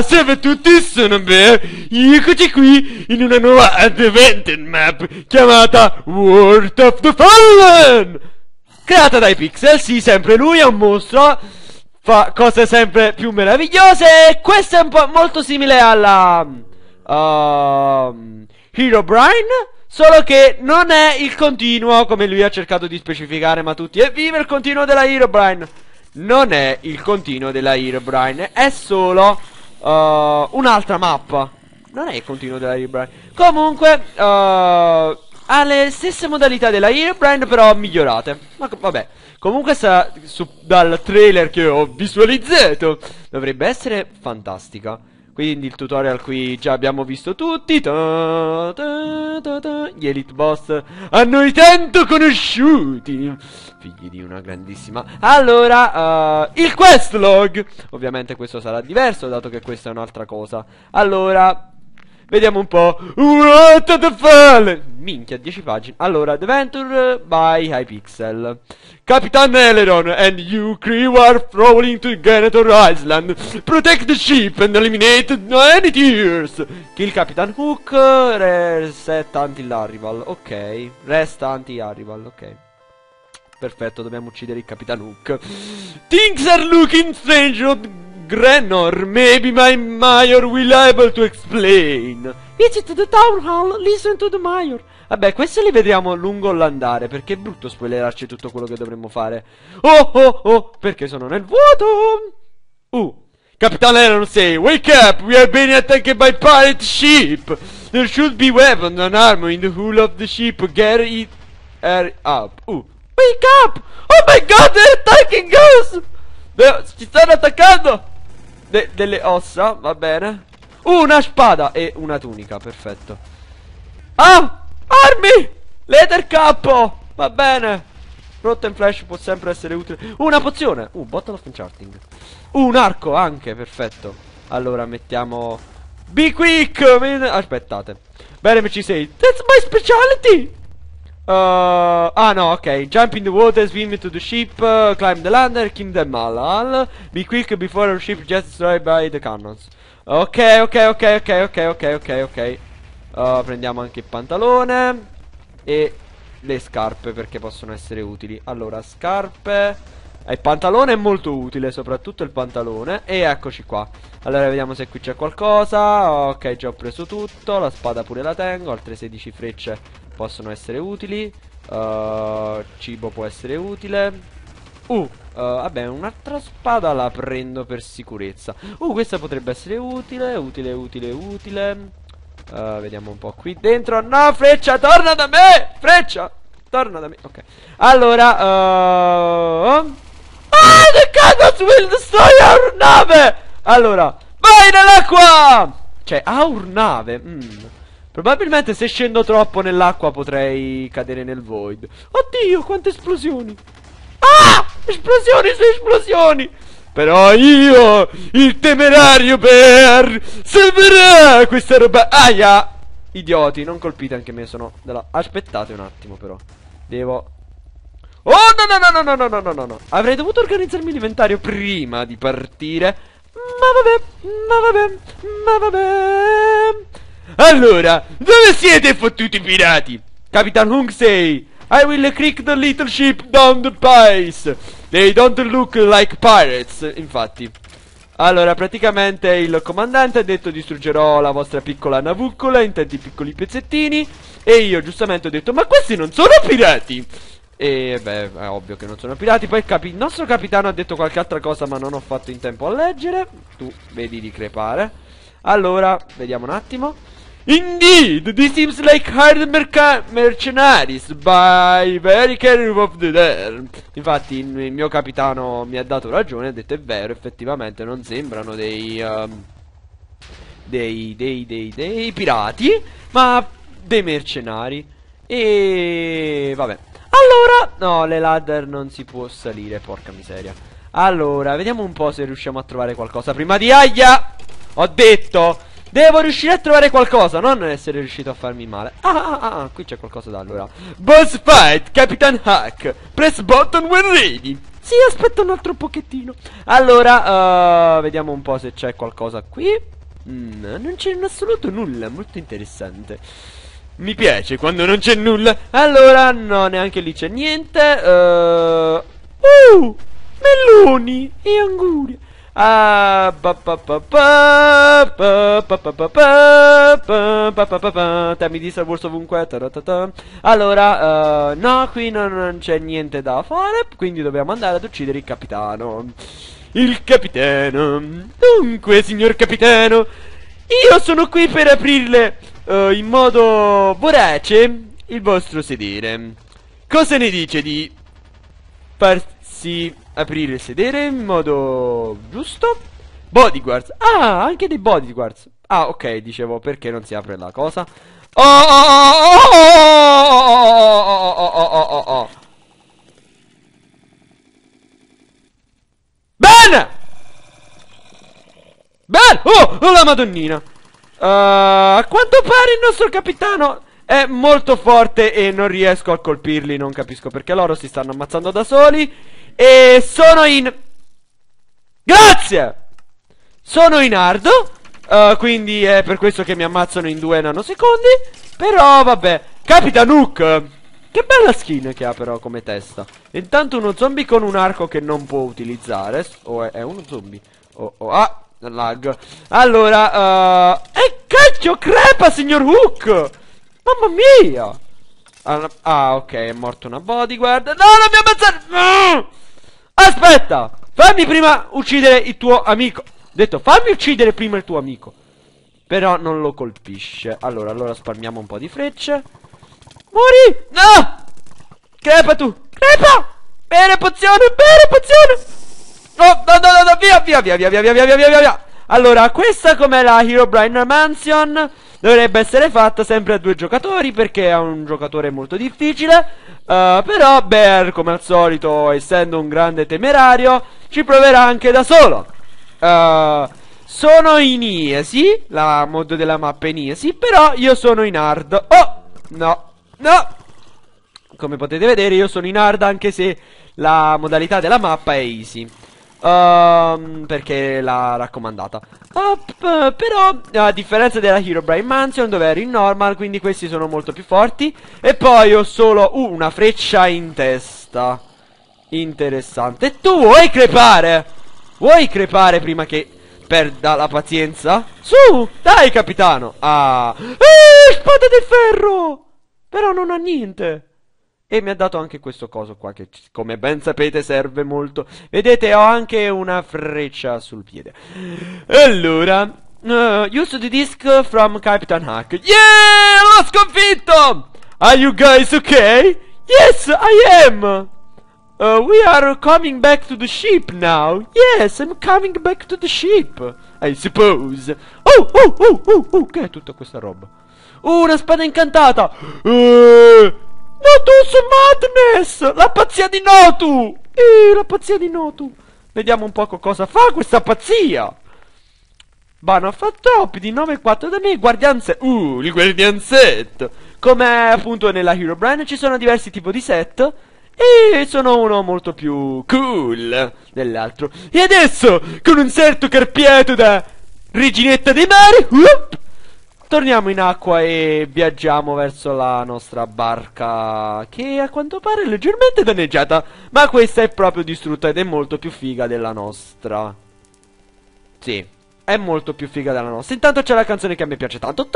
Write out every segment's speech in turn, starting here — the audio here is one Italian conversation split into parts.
salve a tutti, sono Bear. Eccoci qui in una nuova Advented Map chiamata World of the Fallen. Creata dai pixel, sì, sempre lui è un mostro. Fa cose sempre più meravigliose. E questo è un po' molto simile alla. Uh, um, Herobrine. Solo che non è il continuo, come lui ha cercato di specificare, ma tutti. Evviva il continuo della Herobrine! Non è il continuo della Herobrine, è solo uh, un'altra mappa. Non è il continuo della Herobrine. Comunque, uh, ha le stesse modalità della Herobrine, però migliorate. Ma vabbè, comunque sa, su, dal trailer che ho visualizzato, dovrebbe essere fantastica. Quindi il tutorial qui già abbiamo visto tutti. Ta, ta, ta, Gli Elite Boss a noi tanto conosciuti. Figli di una grandissima. Allora, uh, il quest log. Ovviamente questo sarà diverso, dato che questa è un'altra cosa. Allora, Vediamo un po'. What the fuck? Minchia, 10 pagine. Allora, Adventure by Hypixel. Capitan Eleron and you crew are rolling to Ganator Island. Protect the ship and eliminate any tears. Kill Capitan Hook, reset until arrival Ok, resta until arrival ok. Perfetto, dobbiamo uccidere il Capitan Hook. Things are looking strange on Grenor, maybe my mayor will able to explain. Visit it the town hall, listen to the mayor. Vabbè, queste le vedremo lungo l'andare, perché è brutto spoilerarci tutto quello che dovremmo fare. Oh oh oh, perché sono nel vuoto. Uh, Capitan Lennon say, wake up, we are being attacked by pirate ship. There should be weapons and armor in the hull of the ship, get it air up. Uh, wake up, oh my god, they're attacking us. Ci stanno attaccando! de delle ossa, va bene. Una spada e una tunica, perfetto. Ah! Armi! Leather capo! Va bene. Rotten Flash può sempre essere utile. Una pozione! Uh, Bottle of Enchanting. Uh, un arco anche, perfetto. Allora mettiamo... Be quick! Aspettate. Bene, mi ci sei That's my specialty! Uh, ah no, ok. Jump in the water, swim to the ship, uh, climb the ladder, kill them all. all. Be quick before the ship gets destroyed by the cannons. Ok, ok, ok, ok, ok, ok, ok, ok. Uh, prendiamo anche il pantalone e le scarpe perché possono essere utili. Allora, scarpe... Il pantalone è molto utile, soprattutto il pantalone. E eccoci qua. Allora, vediamo se qui c'è qualcosa. Ok, già ho preso tutto. La spada pure la tengo. Altre 16 frecce possono essere utili. Uh, cibo può essere utile. Uh, eh, vabbè, un'altra spada la prendo per sicurezza. Uh, questa potrebbe essere utile, utile, utile, utile. Uh, vediamo un po' qui dentro. No, freccia, torna da me! Freccia, torna da me. Ok. Allora, uh... Ah, the cannons will destroy our nave! Allora, vai nell'acqua! Cioè, our nave. mmm Probabilmente se scendo troppo nell'acqua potrei cadere nel void. Oddio, quante esplosioni! Ah! Esplosioni su esplosioni! Però io, il temerario per... Salverà questa roba... Aia! Idioti, non colpite anche me, sono... Della... Aspettate un attimo però. Devo... Oh no no no no no no no no no Avrei dovuto organizzarmi l'inventario prima di partire Ma vabbè, ma vabbè, ma vabbè allora, dove siete fottuti pirati? Capitan Hunksei, I will click the little ship down the pies. They don't look like pirates, infatti. Allora, praticamente il comandante ha detto distruggerò la vostra piccola navuccola in tanti piccoli pezzettini E io giustamente ho detto, ma questi non sono pirati! E beh, è ovvio che non sono pirati Poi il, capi il nostro capitano ha detto qualche altra cosa ma non ho fatto in tempo a leggere Tu vedi di crepare Allora, vediamo un attimo Indeed, this seems like hired merc mercenaries by very care of the dead. Infatti il mio capitano mi ha dato ragione, ha detto è vero, effettivamente non sembrano dei, um, dei, dei, dei, dei pirati, ma dei mercenari. E vabbè. Allora, no, le ladder non si può salire, porca miseria. Allora, vediamo un po' se riusciamo a trovare qualcosa prima di Aia. Ho detto Devo riuscire a trovare qualcosa, non essere riuscito a farmi male. Ah, ah, ah, ah qui c'è qualcosa da allora. Boss fight, Capitan Hack. Press button when ready. Sì, aspetta un altro pochettino. Allora, uh, vediamo un po' se c'è qualcosa qui. Mm, non c'è in assoluto nulla, molto interessante. Mi piace quando non c'è nulla. Allora, no, neanche lì c'è niente. Eh. Uh, uh, meloni e anguria. Temi di Star Wars ovunque Allora, uh, no, qui non, non c'è niente da fare Quindi dobbiamo andare ad uccidere il capitano Il capitano Dunque, signor capitano Io sono qui per aprirle uh, in modo vorace il vostro sedere Cosa ne dice di farsi aprire il sedere in modo giusto. Bodyguards. Ah, anche dei bodyguards. Ah, ok, dicevo, perché non si apre la cosa? Oh, oh, oh, oh Ben! Ben! Oh, la madonnina! Uh, a quanto pare il nostro capitano è molto forte e non riesco a colpirli, non capisco perché loro si stanno ammazzando da soli. E sono in... Grazie! Sono in ardo. Uh, quindi è per questo che mi ammazzano in due nanosecondi. Però vabbè. Capita Nook. Che bella skin che ha però come testa. Intanto uno zombie con un arco che non può utilizzare. O oh, è, è, uno zombie. Oh, oh, ah, lag. Allora, uh... E cacchio crepa, signor Hook! Mamma mia! Ah, ok, è morto una bodyguard. No, non mi ammazzare! No! Aspetta, fammi prima uccidere il tuo amico. Detto, fammi uccidere prima il tuo amico. Però non lo colpisce. Allora, allora spalmiamo un po' di frecce. Muori! No! Crepa tu! Crepa! Bene, pozione! Bene, pozione! No, no, no, no, no, via, via, via, via, via, via, via, via, via, via. Allora, questa com'è la Herobrine Mansion? Dovrebbe essere fatta sempre a due giocatori perché è un giocatore molto difficile. Uh, però Bear, come al solito, essendo un grande temerario, ci proverà anche da solo. Uh, sono in Iesi, la mod della mappa in Iesi, però io sono in hard. Oh, no, no. Come potete vedere io sono in hard anche se la modalità della mappa è easy. Um, perché l'ha raccomandata. Up, però, a differenza della Herobrine Mansion, dove ero in normal, quindi questi sono molto più forti. E poi ho solo uh, una freccia in testa. Interessante. E tu vuoi crepare? Vuoi crepare prima che perda la pazienza? Su, dai, capitano. Ah, eh, spada del ferro! Però non ha niente. E mi ha dato anche questo coso qua che come ben sapete serve molto. Vedete ho anche una freccia sul piede. Allora, uh, use the disc from Captain Hack. Yeah, l'ho sconfitto! Are you guys okay? Yes, I am! Uh, we are coming back to the ship now. Yes, I'm coming back to the ship. I suppose. Oh, oh, oh, oh, oh, che è tutta questa roba? Oh, una spada incantata! Uh, Notus Madness! La pazzia di Notu! Eh, la pazzia di Notu! Vediamo un po' cosa fa questa pazzia! Bano fa top di 9-4 da me, guardianze... Uh, il guardianzetto! Come appunto nella Hero Brand ci sono diversi tipi di set... E sono uno molto più cool dell'altro. E adesso, con un certo carpiato da reginetta dei mari, Torniamo in acqua e viaggiamo verso la nostra barca che a quanto pare è leggermente danneggiata, ma questa è proprio distrutta ed è molto più figa della nostra. Sì, è molto più figa della nostra. Intanto c'è la canzone che a me piace tanto.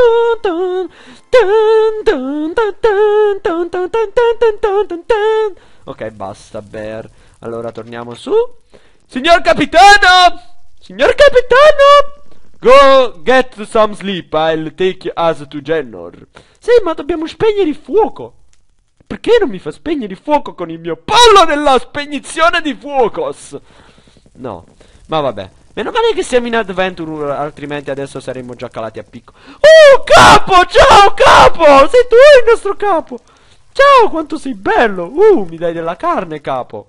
Ok, basta, Bear. Allora torniamo su. Signor capitano! Signor capitano! Go get some sleep, I'll take us to Gennor. Sì, ma dobbiamo spegnere il fuoco. Perché non mi fa spegnere il fuoco con il mio pollo della spegnizione di fuocos? No, ma vabbè. Meno male che siamo in adventure, altrimenti adesso saremmo già calati a picco. Oh, capo! Ciao, capo! Sei tu il nostro capo! Ciao, quanto sei bello! Uh, mi dai della carne, capo!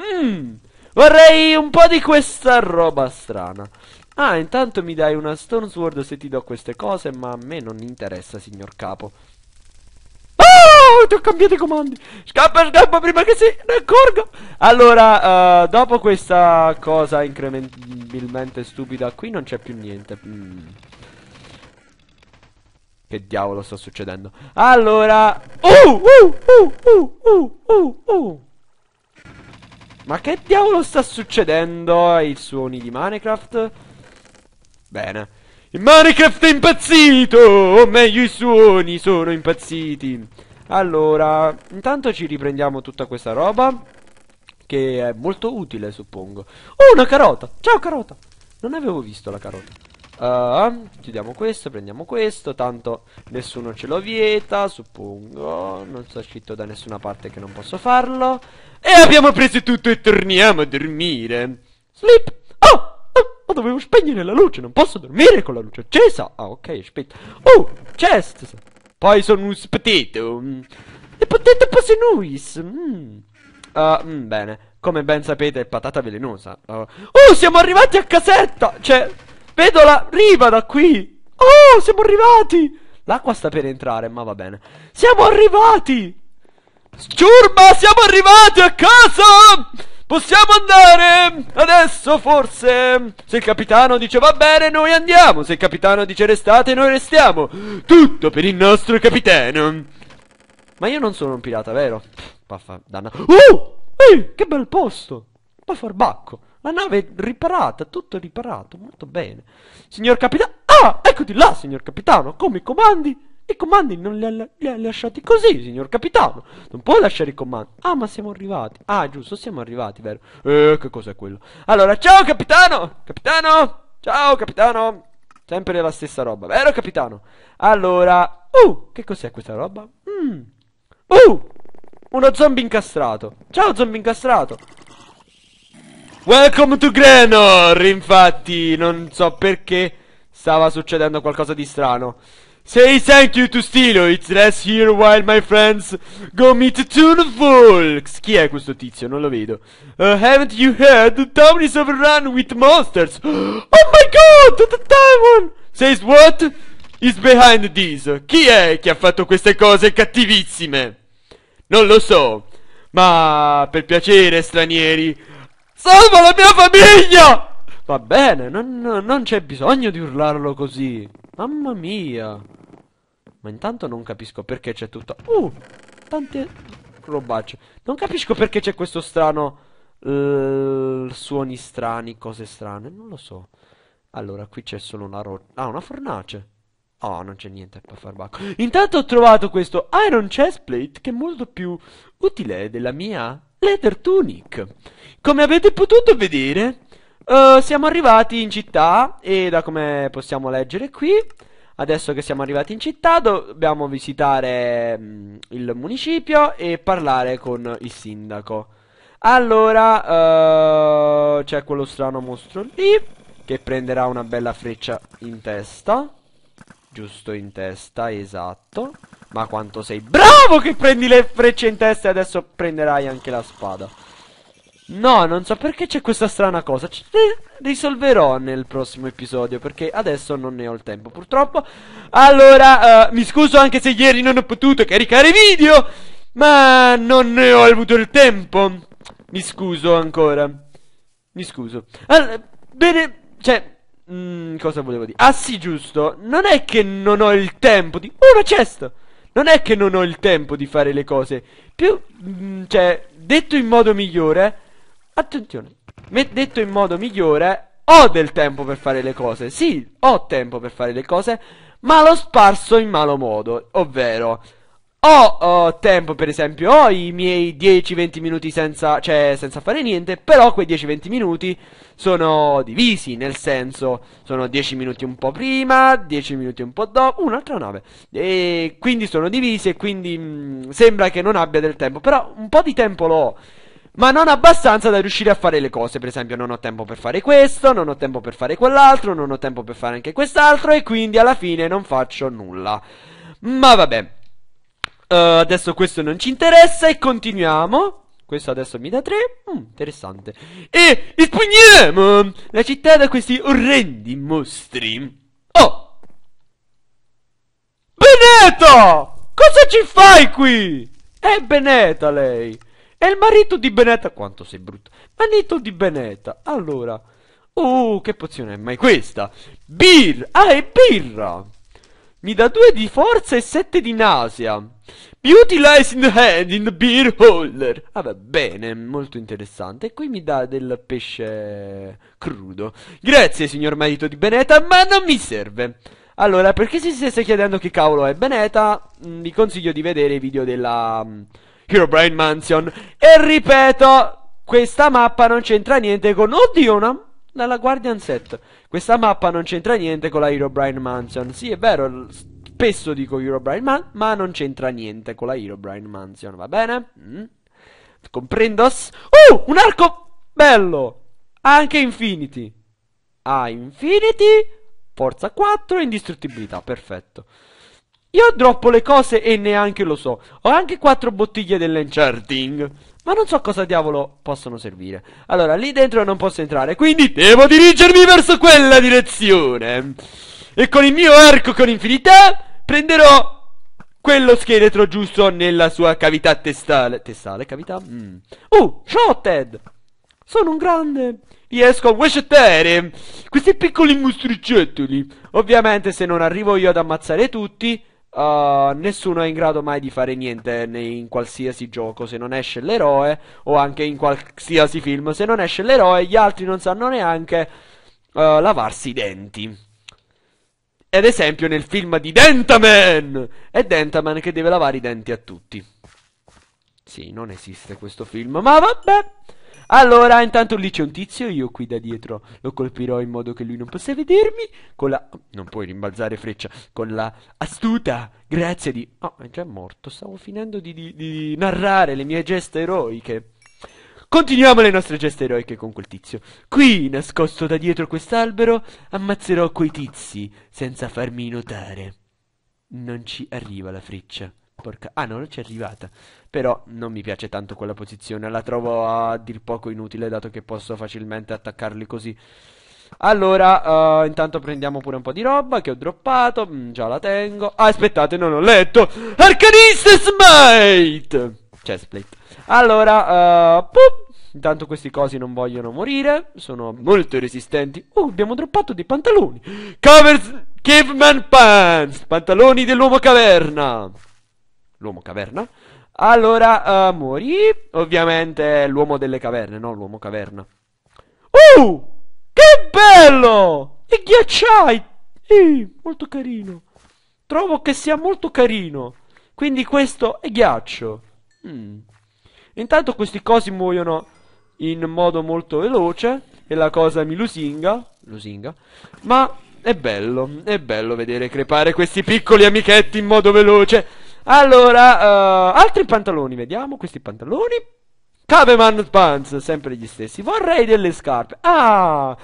Mmm, vorrei un po' di questa roba strana. Ah, intanto mi dai una Stone Sword se ti do queste cose, ma a me non interessa, signor capo. Oh, ti ho cambiato i comandi. Scappa, scappa prima che si ne accorga. Allora, uh, dopo questa cosa incrementabilmente stupida, qui non c'è più niente. Mm. Che diavolo sta succedendo? Allora... Uh, uh, uh, uh, uh Ma che diavolo sta succedendo ai suoni di Minecraft? Bene. Il Minecraft è impazzito! O meglio, i suoni sono impazziti. Allora, intanto ci riprendiamo tutta questa roba. Che è molto utile, suppongo. Oh, una carota! Ciao, carota! Non avevo visto la carota. Uh, chiudiamo questo, prendiamo questo Tanto nessuno ce lo vieta, suppongo Non sta so scritto da nessuna parte che non posso farlo E abbiamo preso tutto e torniamo a dormire Sleep ma dovevo spegnere la luce, non posso dormire con la luce accesa. Ah, ok, aspetta. Oh, chest. Poi sono un um. spetito. E potete passare noi. bene, come ben sapete è patata velenosa. Uh. Oh, siamo arrivati a casetta! Cioè, vedo la riva da qui! Oh, siamo arrivati! L'acqua sta per entrare, ma va bene. Siamo arrivati! Sciurba, siamo arrivati a casa! Possiamo andare adesso forse? Se il capitano dice va bene noi andiamo, se il capitano dice restate noi restiamo. Tutto per il nostro capitano. Ma io non sono un pirata, vero? Paffa, danna. Uh! Ehi, che bel posto! Poi bacco La nave è riparata, tutto riparato, molto bene. Signor capitano... Ah, eccoti là, signor capitano, come comandi? I comandi non li ha, li ha lasciati così, signor capitano. Non può lasciare i comandi. Ah, ma siamo arrivati. Ah, giusto, siamo arrivati, vero? Eh, che cos'è quello? Allora, ciao capitano! Capitano! Ciao capitano! Sempre la stessa roba, vero capitano? Allora, uh, che cos'è questa roba? Mm. Uh, uno zombie incastrato. Ciao zombie incastrato. Welcome to Grenor! Infatti, non so perché stava succedendo qualcosa di strano. Say thank you to Stilo, it's rest here while my friends go meet Tune Folks. Chi è questo tizio? Non lo vedo. Uh, haven't you heard? Town is overrun with monsters. Oh my god, the Taiwan! Says what? Is behind this. Chi è che ha fatto queste cose cattivissime? Non lo so. Ma per piacere, stranieri. Salva la mia famiglia! Va bene, non, non c'è bisogno di urlarlo così. Mamma mia! Ma intanto non capisco perché c'è tutto... Uh! Tante robacce. Non capisco perché c'è questo strano... Uh, suoni strani, cose strane, non lo so. Allora, qui c'è solo una roccia... Ah, una fornace. Oh, non c'è niente per far bacco. Intanto ho trovato questo Iron Chestplate che è molto più utile della mia Leather Tunic. Come avete potuto vedere, eh, siamo arrivati in città e da come possiamo leggere qui, adesso che siamo arrivati in città dobbiamo visitare mh, mm, il municipio e parlare con il sindaco. Allora, uh, c'è quello strano mostro lì che prenderà una bella freccia in testa. Giusto in testa, esatto. Ma quanto sei bravo che prendi le frecce in testa e adesso prenderai anche la spada. No, non so perché c'è questa strana cosa. C eh, risolverò nel prossimo episodio perché adesso non ne ho il tempo, purtroppo. Allora, uh, mi scuso anche se ieri non ho potuto caricare video, ma non ne ho avuto il tempo. Mi scuso ancora. Mi scuso. Allora, bene, cioè, Mm, cosa volevo dire? Ah sì, giusto. Non è che non ho il tempo di... Oh, una cesta! Non è che non ho il tempo di fare le cose. Più... Mm, cioè, detto in modo migliore, Attenzione. Detto in modo migliore, ho del tempo per fare le cose. Sì, ho tempo per fare le cose, ma l'ho sparso in malo modo. Ovvero, ho, ho tempo, per esempio, ho i miei 10-20 minuti senza, cioè, senza fare niente, però quei 10-20 minuti sono divisi, nel senso, sono 10 minuti un po' prima, 10 minuti un po' dopo, un'altra nave. E quindi sono divisi e quindi mh, mm, sembra che non abbia del tempo, però un po' di tempo l'ho ma non abbastanza da riuscire a fare le cose. Per esempio, non ho tempo per fare questo, non ho tempo per fare quell'altro, non ho tempo per fare anche quest'altro, e quindi alla fine non faccio nulla. Ma vabbè. Uh, adesso questo non ci interessa e continuiamo. Questo adesso mi dà tre. Mm, interessante. E espugniamo la città da questi orrendi mostri. Oh! Beneta! Cosa ci fai qui? È Beneta lei. È il marito di Benetta. Quanto sei brutto. Marito di Benetta. Allora. Oh, che pozione è mai questa? Bir. Ah, è birra. Mi dà due di forza e sette di nausea. Beauty lies in the hand in the beer holder. Vabbè, ah, bene, molto interessante. E qui mi dà del pesce crudo. Grazie, signor marito di Beneta, ma non mi serve. Allora, perché se si stesse chiedendo che cavolo è Beneta, mm, vi consiglio di vedere i video della mm, Herobrine Mansion. E ripeto, questa mappa non c'entra niente con... Oddio, una... La, Guardian Set. Questa mappa non c'entra niente con la Herobrine Mansion. Sì, è vero, spesso dico Herobrine Mansion, ma non c'entra niente con la Herobrine Mansion, va bene? Mm. Comprendos? Oh, un arco bello! Anche Infinity. Ah, Infinity, forza 4 indistruttibilità, perfetto. Io droppo le cose e neanche lo so. Ho anche quattro bottiglie dell'enchanting. Ma non so cosa diavolo possono servire. Allora, lì dentro non posso entrare, quindi devo dirigermi verso quella direzione. E con il mio arco con infinità prenderò quello scheletro giusto nella sua cavità testale. Testale, cavità? Mm. Oh, uh, ciao Ted! Sono un grande... Riesco a washettere questi piccoli mostricciattoli. Ovviamente se non arrivo io ad ammazzare tutti, Uh, nessuno è in grado mai di fare niente in qualsiasi gioco se non esce l'eroe o anche in qualsiasi film se non esce l'eroe gli altri non sanno neanche uh, lavarsi i denti ad esempio nel film di Dentaman è Dentaman che deve lavare i denti a tutti sì non esiste questo film ma vabbè allora, intanto lì c'è un tizio, io qui da dietro lo colpirò in modo che lui non possa vedermi. Con la... Non puoi rimbalzare freccia. Con la astuta grazia di... Oh, è già morto. Stavo finendo di, di, di narrare le mie geste eroiche. Continuiamo le nostre geste eroiche con quel tizio. Qui, nascosto da dietro quest'albero, ammazzerò quei tizi senza farmi notare. Non ci arriva la freccia. Porca... Ah non ci è arrivata. Però non mi piace tanto quella posizione. La trovo a dir poco inutile dato che posso facilmente attaccarli così. Allora, uh, intanto prendiamo pure un po' di roba che ho droppato. Mm, già la tengo. Ah, aspettate, non ho letto. Arcanistes Mate! Chestplate. Allora, uh, pup. Intanto questi cosi non vogliono morire. Sono molto resistenti. Oh, abbiamo droppato dei pantaloni. Covers... Caveman Pants. Pantaloni dell'uomo caverna l'uomo caverna. Allora, uh, eh, morì. Ovviamente l'uomo delle caverne, no? L'uomo caverna. Uh! Che bello! I ghiacciai! Eh, molto carino. Trovo che sia molto carino. Quindi questo è ghiaccio. Mm. Intanto questi cosi muoiono in modo molto veloce. E la cosa mi lusinga. Lusinga. Ma è bello, è bello vedere crepare questi piccoli amichetti in modo veloce. Allora, uh, altri pantaloni, vediamo questi pantaloni. Caveman Pants, sempre gli stessi. Vorrei delle scarpe. Ah!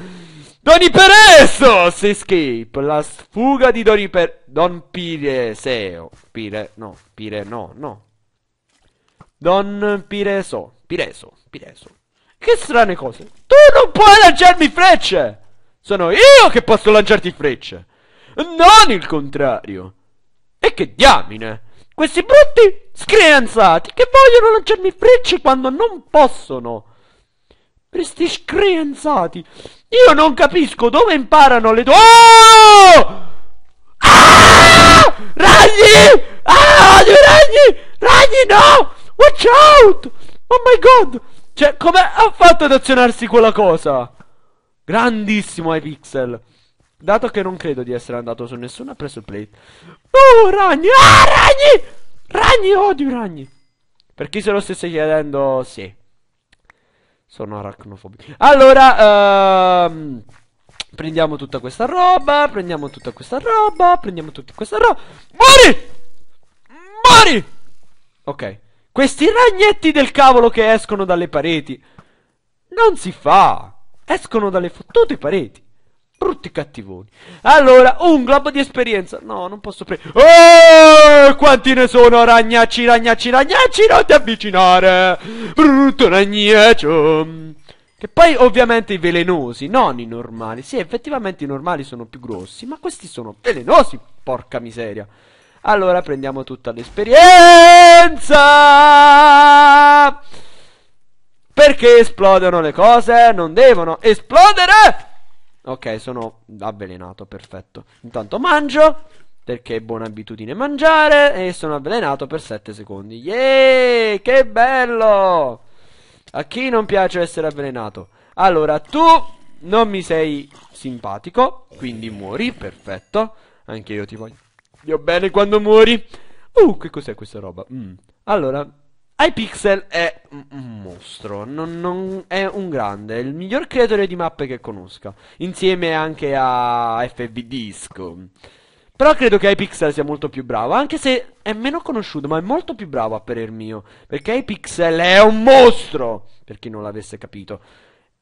Doni Peresos Escape, la sfuga di Doni per... Don Pireseo. Pire, no, Pire, no, no. Don Pireso, Pireso, Pireso. Che strane cose. Tu non puoi lanciarmi frecce! Sono io che posso lanciarti frecce! Non il contrario! E che diamine! Questi brutti screanzati che vogliono lanciarmi frecce quando non possono. Questi screanzati. Io non capisco dove imparano le tue... Oh! Ah! Ragni! Ah, ragni! Ragni no! Watch out! Oh my god! Cioè, come ha fatto ad azionarsi quella cosa? Grandissimo ai pixel. Dato che non credo di essere andato su nessuno, ha preso il plate. Oh, ragni! Ah, ragni! Ragni, odio i ragni! Per chi se lo stesse chiedendo, sì. Sono arachnofobico. Allora, ehm, prendiamo tutta questa roba, prendiamo tutta questa roba, prendiamo tutta questa roba. Mori! Mori! Ok. Questi ragnetti del cavolo che escono dalle pareti. Non si fa. Escono dalle fottute pareti. Brutti cattivoni. Allora, un globo di esperienza. No, non posso prendere. Oh, quanti ne sono ragnacci, ragnacci, ragnacci, non ti avvicinare. Brutto ragnaccio. Che poi ovviamente i velenosi, non i normali. Sì, effettivamente i normali sono più grossi, ma questi sono velenosi, porca miseria. Allora prendiamo tutta l'esperienza. Perché esplodono le cose? Non devono esplodere! Ok, sono avvelenato, perfetto. Intanto mangio, perché è buona abitudine mangiare, e sono avvelenato per 7 secondi. Yeee, che bello! A chi non piace essere avvelenato? Allora, tu non mi sei simpatico, quindi muori, perfetto. Anche io ti voglio. Io bene quando muori. Uh, che cos'è questa roba? Mm. Allora, Hypixel è un mostro, non, non è un grande, è il miglior creatore di mappe che conosca, insieme anche a FB Disco. Però credo che Hypixel sia molto più bravo, anche se è meno conosciuto, ma è molto più bravo a parer mio, perché Hypixel è un mostro, per chi non l'avesse capito.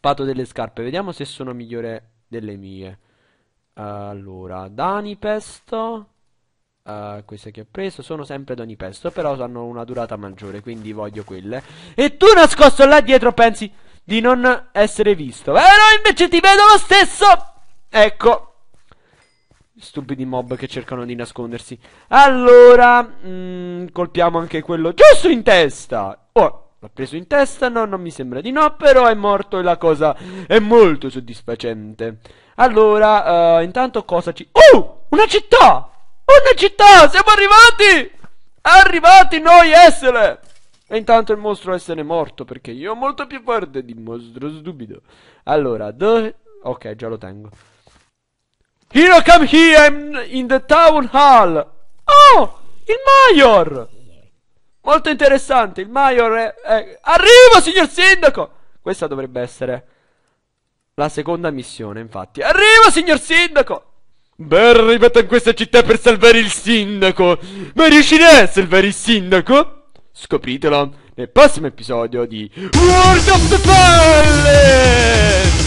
Pato delle scarpe, vediamo se sono migliore delle mie. Allora, Dani Pesto. Uh, queste che ho preso sono sempre Dani Pesto, però hanno una durata maggiore, quindi voglio quelle. E tu nascosto là dietro pensi di non essere visto. Eh no, invece ti vedo lo stesso. Ecco. Stupidi mob che cercano di nascondersi. Allora, mh, mm, colpiamo anche quello giusto in testa. Oh, L'ha preso in testa? No, non mi sembra di no, però è morto e la cosa è molto soddisfacente. Allora, uh, intanto cosa ci... Oh! Una città! Una città! Siamo arrivati! Arrivati noi essere! E intanto il mostro essere morto, perché io ho molto più forte di mostro stupido. Allora, dove... Ok, già lo tengo. Hero come here, I'm in the town hall! Oh! Il Major! Molto interessante. Il Maior è, è... Arrivo, signor sindaco! Questa dovrebbe essere la seconda missione, infatti. Arrivo, signor sindaco! Ben arrivato in questa città per salvare il sindaco. Ma riuscirai a salvare il sindaco? Scopritelo nel prossimo episodio di World of the Fallen!